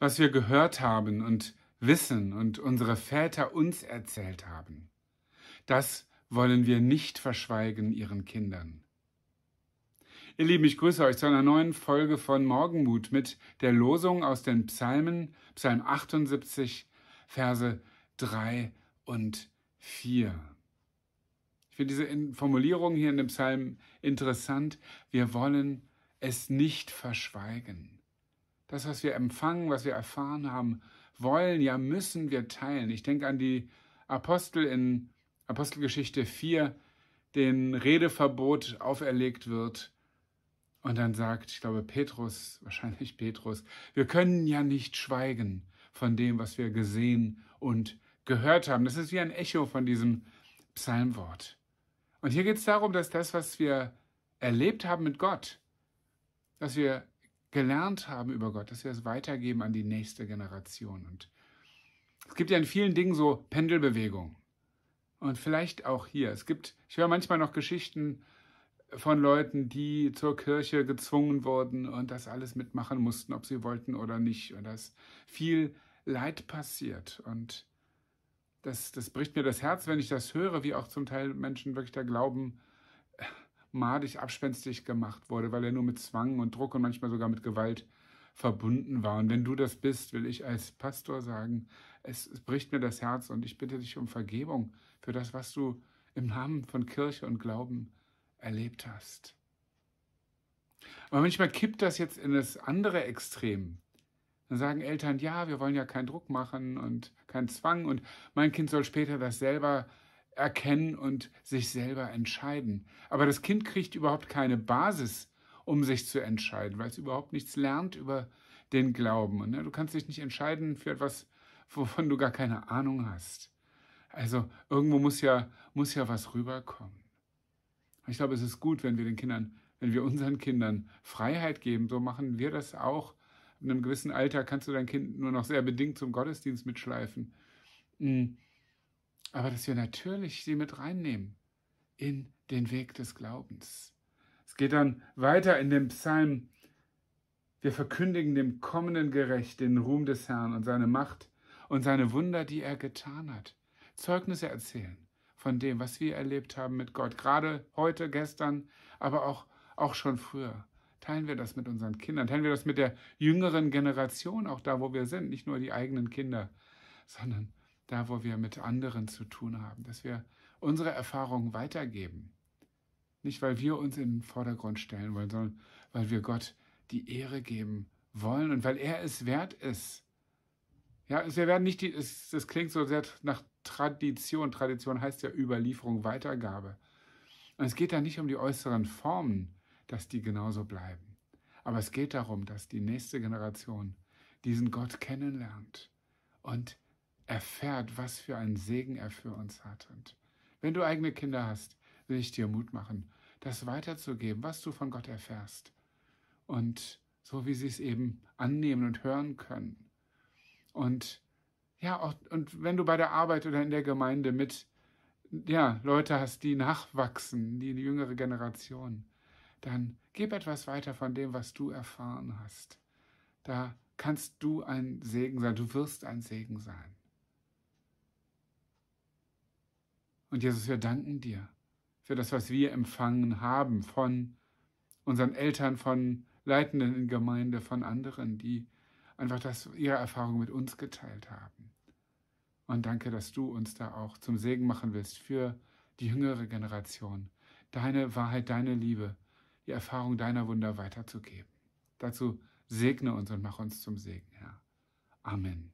was wir gehört haben und wissen und unsere Väter uns erzählt haben. Das wollen wir nicht verschweigen ihren Kindern. Ihr Lieben, ich grüße euch zu einer neuen Folge von Morgenmut mit der Losung aus den Psalmen, Psalm 78, Verse 3 und 4. Ich finde diese Formulierung hier in dem Psalm interessant. Wir wollen es nicht verschweigen das, was wir empfangen, was wir erfahren haben, wollen, ja müssen wir teilen. Ich denke an die Apostel in Apostelgeschichte 4, den Redeverbot auferlegt wird und dann sagt, ich glaube Petrus, wahrscheinlich Petrus, wir können ja nicht schweigen von dem, was wir gesehen und gehört haben. Das ist wie ein Echo von diesem Psalmwort. Und hier geht es darum, dass das, was wir erlebt haben mit Gott, dass wir gelernt haben über Gott, dass wir es weitergeben an die nächste Generation. Und es gibt ja in vielen Dingen so Pendelbewegungen. Und vielleicht auch hier. Es gibt, ich höre manchmal noch Geschichten von Leuten, die zur Kirche gezwungen wurden und das alles mitmachen mussten, ob sie wollten oder nicht. Und da ist viel Leid passiert. Und das, das bricht mir das Herz, wenn ich das höre, wie auch zum Teil Menschen wirklich da glauben, madig, abspenstig gemacht wurde, weil er nur mit Zwang und Druck und manchmal sogar mit Gewalt verbunden war. Und wenn du das bist, will ich als Pastor sagen, es, es bricht mir das Herz und ich bitte dich um Vergebung für das, was du im Namen von Kirche und Glauben erlebt hast. Aber manchmal kippt das jetzt in das andere Extrem. Dann sagen Eltern, ja, wir wollen ja keinen Druck machen und keinen Zwang und mein Kind soll später das selber erkennen und sich selber entscheiden. Aber das Kind kriegt überhaupt keine Basis, um sich zu entscheiden, weil es überhaupt nichts lernt über den Glauben. Und, ne, du kannst dich nicht entscheiden für etwas, wovon du gar keine Ahnung hast. Also irgendwo muss ja, muss ja was rüberkommen. Ich glaube, es ist gut, wenn wir den Kindern, wenn wir unseren Kindern Freiheit geben. So machen wir das auch. In einem gewissen Alter kannst du dein Kind nur noch sehr bedingt zum Gottesdienst mitschleifen. Mhm aber dass wir natürlich sie mit reinnehmen in den Weg des Glaubens. Es geht dann weiter in dem Psalm. Wir verkündigen dem kommenden Gerecht den Ruhm des Herrn und seine Macht und seine Wunder, die er getan hat. Zeugnisse erzählen von dem, was wir erlebt haben mit Gott, gerade heute, gestern, aber auch, auch schon früher. Teilen wir das mit unseren Kindern, teilen wir das mit der jüngeren Generation, auch da, wo wir sind, nicht nur die eigenen Kinder, sondern da wo wir mit anderen zu tun haben, dass wir unsere Erfahrungen weitergeben. Nicht, weil wir uns in den Vordergrund stellen wollen, sondern weil wir Gott die Ehre geben wollen und weil er es wert ist. Ja, wir werden nicht die, es, das klingt so sehr nach Tradition. Tradition heißt ja Überlieferung, Weitergabe. Und es geht da nicht um die äußeren Formen, dass die genauso bleiben. Aber es geht darum, dass die nächste Generation diesen Gott kennenlernt und erfährt, was für einen Segen er für uns hat. Und wenn du eigene Kinder hast, will ich dir Mut machen, das weiterzugeben, was du von Gott erfährst. Und so wie sie es eben annehmen und hören können. Und ja, auch, und wenn du bei der Arbeit oder in der Gemeinde mit ja, Leute hast, die nachwachsen, die, die jüngere Generation, dann gib etwas weiter von dem, was du erfahren hast. Da kannst du ein Segen sein, du wirst ein Segen sein. Und Jesus, wir danken dir für das, was wir empfangen haben von unseren Eltern, von Leitenden in Gemeinde, von anderen, die einfach das, ihre Erfahrung mit uns geteilt haben. Und danke, dass du uns da auch zum Segen machen willst für die jüngere Generation, deine Wahrheit, deine Liebe, die Erfahrung deiner Wunder weiterzugeben. Dazu segne uns und mach uns zum Segen, Herr. Amen.